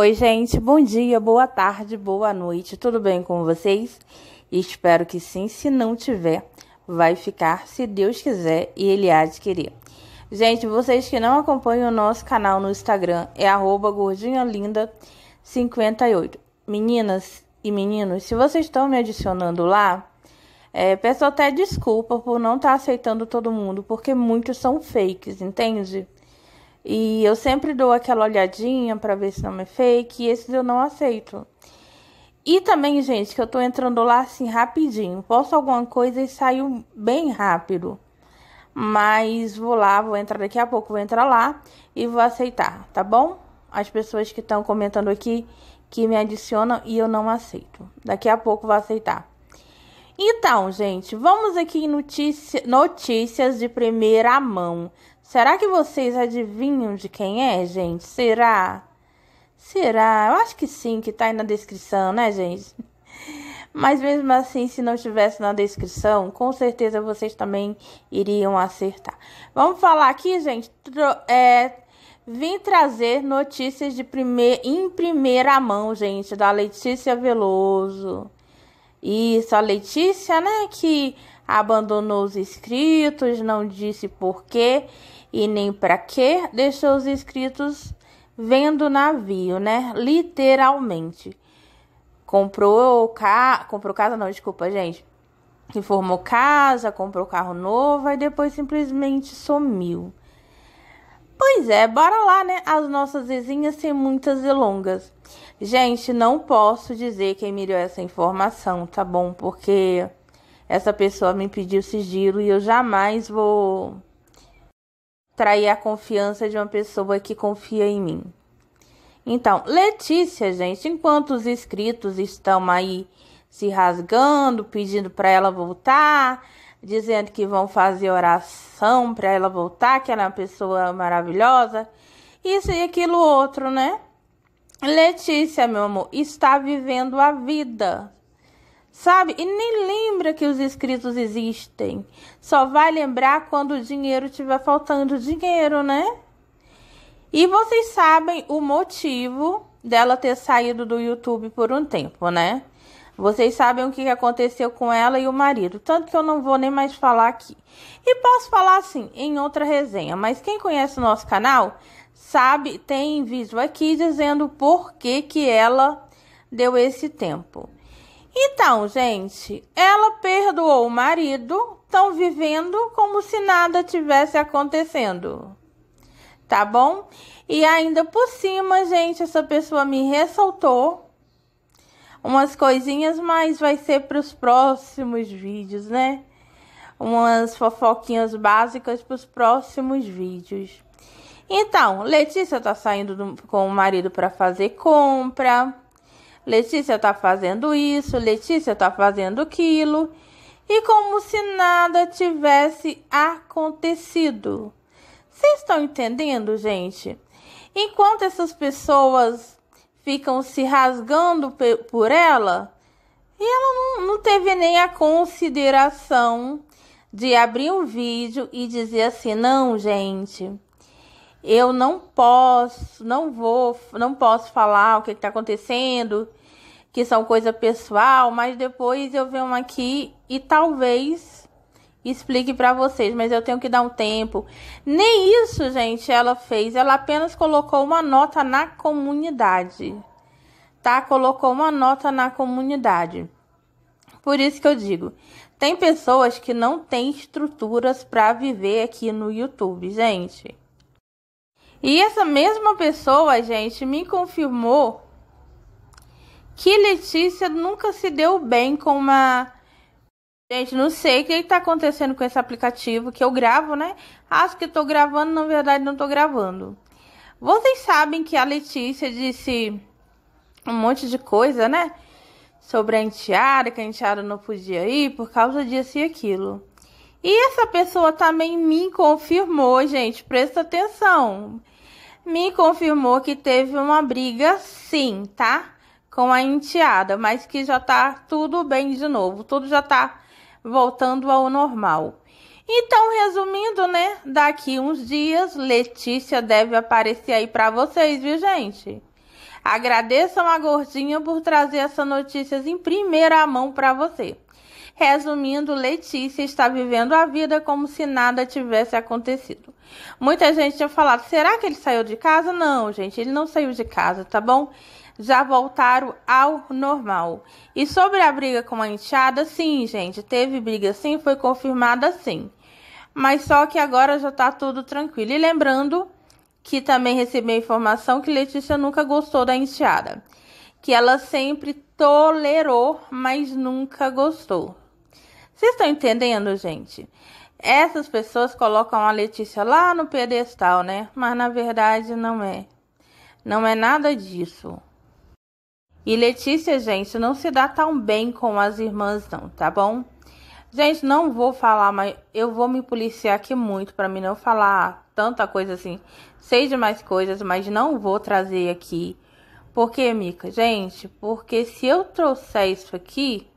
Oi, gente, bom dia, boa tarde, boa noite, tudo bem com vocês? Espero que sim, se não tiver, vai ficar, se Deus quiser e Ele há de querer. Gente, vocês que não acompanham o nosso canal no Instagram, é gordinhalinda58. Meninas e meninos, se vocês estão me adicionando lá, é, peço até desculpa por não estar tá aceitando todo mundo, porque muitos são fakes, entende? E eu sempre dou aquela olhadinha para ver se não é fake, e esses eu não aceito. E também, gente, que eu tô entrando lá assim rapidinho. Posto alguma coisa e saio bem rápido. Mas vou lá, vou entrar daqui a pouco, vou entrar lá e vou aceitar, tá bom? As pessoas que estão comentando aqui que me adicionam e eu não aceito. Daqui a pouco vou aceitar. Então, gente, vamos aqui em notícia, notícias de primeira mão. Será que vocês adivinham de quem é, gente? Será? Será? Eu acho que sim, que tá aí na descrição, né, gente? Mas mesmo assim, se não tivesse na descrição, com certeza vocês também iriam acertar. Vamos falar aqui, gente. É, vim trazer notícias de primeir, em primeira mão, gente, da Letícia Veloso. Isso, a Letícia, né, que abandonou os inscritos, não disse por quê e nem para que deixou os escritos vendo o navio, né? Literalmente. Comprou, casa, comprou casa, não, desculpa, gente. informou casa, comprou carro novo e depois simplesmente sumiu. Pois é, bora lá, né? As nossas vizinhas sem muitas e longas. Gente, não posso dizer quem me deu essa informação, tá bom? Porque essa pessoa me pediu sigilo e eu jamais vou trair a confiança de uma pessoa que confia em mim. Então, Letícia, gente, enquanto os inscritos estão aí se rasgando, pedindo para ela voltar, dizendo que vão fazer oração para ela voltar, que ela é uma pessoa maravilhosa, isso e aquilo outro, né? Letícia, meu amor, está vivendo a vida, Sabe? E nem lembra que os inscritos existem. Só vai lembrar quando o dinheiro estiver faltando dinheiro, né? E vocês sabem o motivo dela ter saído do YouTube por um tempo, né? Vocês sabem o que aconteceu com ela e o marido, tanto que eu não vou nem mais falar aqui. E posso falar assim em outra resenha, mas quem conhece o nosso canal sabe, tem vídeo aqui dizendo por que que ela deu esse tempo. Então, gente, ela perdoou o marido, estão vivendo como se nada tivesse acontecendo. Tá bom? E ainda por cima, gente, essa pessoa me ressaltou umas coisinhas, mas vai ser para os próximos vídeos, né? Umas fofoquinhas básicas para os próximos vídeos. Então, Letícia tá saindo do, com o marido para fazer compra. Letícia está fazendo isso, Letícia está fazendo aquilo, e como se nada tivesse acontecido. Vocês estão entendendo, gente? Enquanto essas pessoas ficam se rasgando por ela, e ela não, não teve nem a consideração de abrir um vídeo e dizer assim: não, gente, eu não posso, não vou, não posso falar o que está acontecendo, que são coisa pessoal, mas depois eu venho aqui e talvez explique para vocês, mas eu tenho que dar um tempo. Nem isso, gente, ela fez, ela apenas colocou uma nota na comunidade. Tá? Colocou uma nota na comunidade. Por isso que eu digo, tem pessoas que não têm estruturas para viver aqui no YouTube, gente. E essa mesma pessoa, gente, me confirmou que Letícia nunca se deu bem com uma. Gente, não sei o que está acontecendo com esse aplicativo que eu gravo, né? Acho que estou gravando, na verdade não estou gravando. Vocês sabem que a Letícia disse um monte de coisa, né? Sobre a enteada, que a enteada não podia ir por causa disso e aquilo. E essa pessoa também me confirmou, gente, presta atenção. Me confirmou que teve uma briga, sim, tá? Com a enteada, mas que já tá tudo bem de novo, tudo já tá voltando ao normal. Então, resumindo, né? Daqui uns dias, Letícia deve aparecer aí para vocês, viu, gente? Agradeçam a Gordinha por trazer essas notícias em primeira mão para você. Resumindo, Letícia está vivendo a vida como se nada tivesse acontecido. Muita gente tinha falado: será que ele saiu de casa? Não, gente, ele não saiu de casa, tá bom? já voltaram ao normal. E sobre a briga com a enxada, sim, gente, teve briga sim, foi confirmada sim. Mas só que agora já tá tudo tranquilo. E lembrando que também recebi a informação que Letícia nunca gostou da enxada, que ela sempre tolerou, mas nunca gostou. Vocês estão entendendo, gente? Essas pessoas colocam a Letícia lá no pedestal, né? Mas na verdade não é. Não é nada disso. E Letícia, gente, não se dá tão bem com as irmãs, não, tá bom? Gente, não vou falar, mas eu vou me policiar aqui muito para mim não falar tanta coisa assim. Sei de mais coisas, mas não vou trazer aqui. Por quê, Mica? Gente, porque se eu trouxer isso aqui,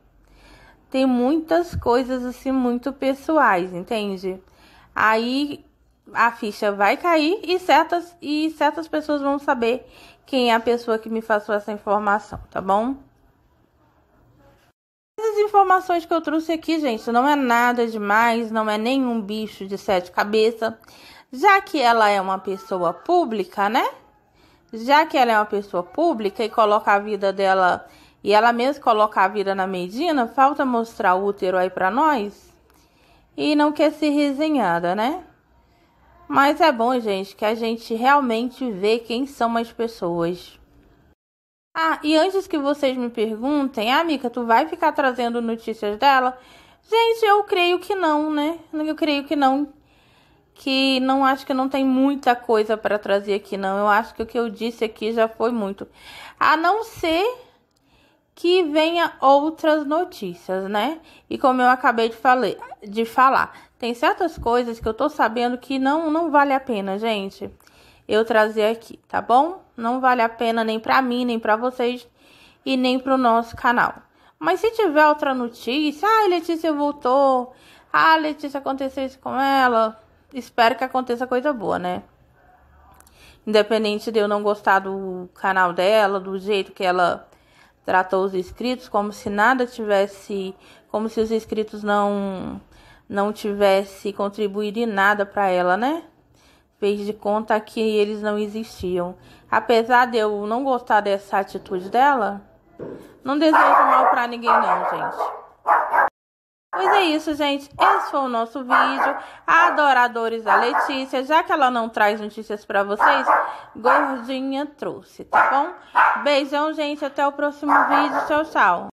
tem muitas coisas assim muito pessoais, entende? Aí a ficha vai cair e certas e certas pessoas vão saber quem é a pessoa que me passou essa informação, tá bom? Essas informações que eu trouxe aqui, gente, não é nada demais, não é nenhum bicho de sete cabeças, já que ela é uma pessoa pública, né? Já que ela é uma pessoa pública e coloca a vida dela e ela mesma coloca a vida na medina, falta mostrar o útero aí para nós e não quer se resenhada, né? Mas é bom, gente, que a gente realmente vê quem são as pessoas. Ah, e antes que vocês me perguntem, ah, amiga, tu vai ficar trazendo notícias dela? Gente, eu creio que não, né? Eu creio que não. Que não acho que não tem muita coisa para trazer aqui, não. Eu acho que o que eu disse aqui já foi muito. A não ser que venha outras notícias, né? E como eu acabei de, falei, de falar, tem certas coisas que eu tô sabendo que não, não vale a pena, gente, eu trazer aqui, tá bom? Não vale a pena nem pra mim, nem pra vocês e nem pro nosso canal. Mas se tiver outra notícia, ah, Letícia voltou, ah, Letícia aconteceu isso com ela, espero que aconteça coisa boa, né? Independente de eu não gostar do canal dela, do jeito que ela tratou os escritos como se nada tivesse, como se os escritos não não tivesse contribuído em nada para ela, né? Fez de conta que eles não existiam. Apesar de eu não gostar dessa atitude dela, não desejo mal para ninguém não, gente. Pois é isso, gente. Esse foi o nosso vídeo. Adoradores da Letícia. Já que ela não traz notícias para vocês, gordinha trouxe, tá bom? Beijão, gente. Até o próximo vídeo. Tchau, tchau.